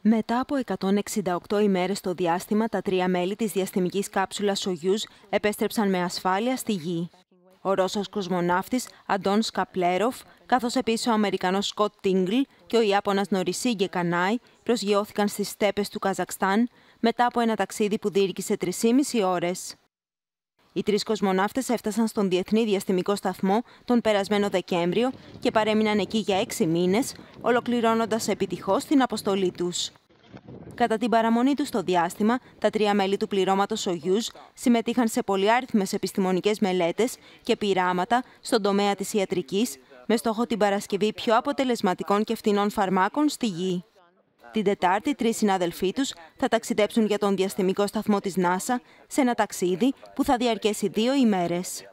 Μετά από 168 ημέρες στο διάστημα, τα τρία μέλη της διαστημικής κάψουλας Σογιούς επέστρεψαν με ασφάλεια στη Γη. Ο Ρώσος κοσμοναύτης Αντών Σκαπλέροφ, καθώς επίσης ο Αμερικανός Σκοτ Τίγκλ και ο Ιάπωνας Νορισίγκε Κανάη προσγειώθηκαν στις στέπες του Καζακστάν μετά από ένα ταξίδι που διήρκησε 3,5 ώρες. Οι τρεις κοσμοναύτες έφτασαν στον Διεθνή Διαστημικό Σταθμό τον περασμένο Δεκέμβριο και παρέμειναν εκεί για 6 μήνες, ολοκληρώνοντας επιτυχώς την αποστολή τους. Κατά την παραμονή τους στο διάστημα, τα τρία μέλη του πληρώματος ΟΓΙΟΥΣ συμμετείχαν σε πολυάριθμες επιστημονικές μελέτες και πειράματα στον τομέα της ιατρικής, με στόχο την παρασκευή πιο αποτελεσματικών και φθηνών φαρμάκων στη γη. Την Τετάρτη, τρεις συναδελφοί τους θα ταξιδέψουν για τον διαστημικό σταθμό της ΝΑΣΑ σε ένα ταξίδι που θα διαρκέσει δύο ημέρες.